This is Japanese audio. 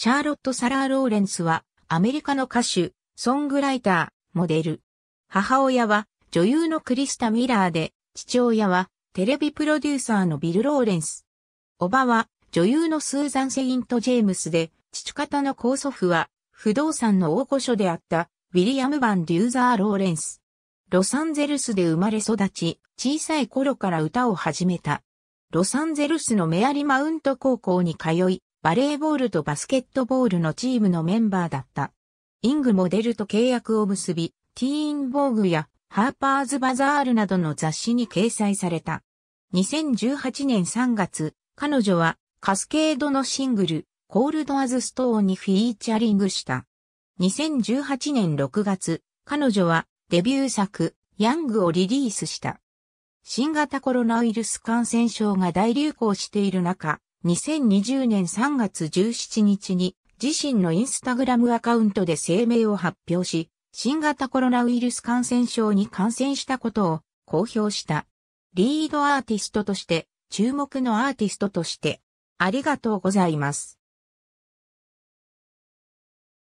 シャーロット・サラー・ローレンスは、アメリカの歌手、ソングライター、モデル。母親は、女優のクリスタ・ミラーで、父親は、テレビプロデューサーのビル・ローレンス。おばは、女優のスーザン・セイント・ジェームスで、父方の高祖父は、不動産の大御所であった、ウィリアム・バン・デューザー・ローレンス。ロサンゼルスで生まれ育ち、小さい頃から歌を始めた。ロサンゼルスのメアリマウント高校に通い、バレーボールとバスケットボールのチームのメンバーだった。イングモデルと契約を結び、ティーンボーグやハーパーズバザールなどの雑誌に掲載された。2018年3月、彼女はカスケードのシングル、コールドアズストーンにフィーチャリングした。2018年6月、彼女はデビュー作、ヤングをリリースした。新型コロナウイルス感染症が大流行している中、2020年3月17日に自身のインスタグラムアカウントで声明を発表し、新型コロナウイルス感染症に感染したことを公表した。リードアーティストとして、注目のアーティストとして、ありがとうございます。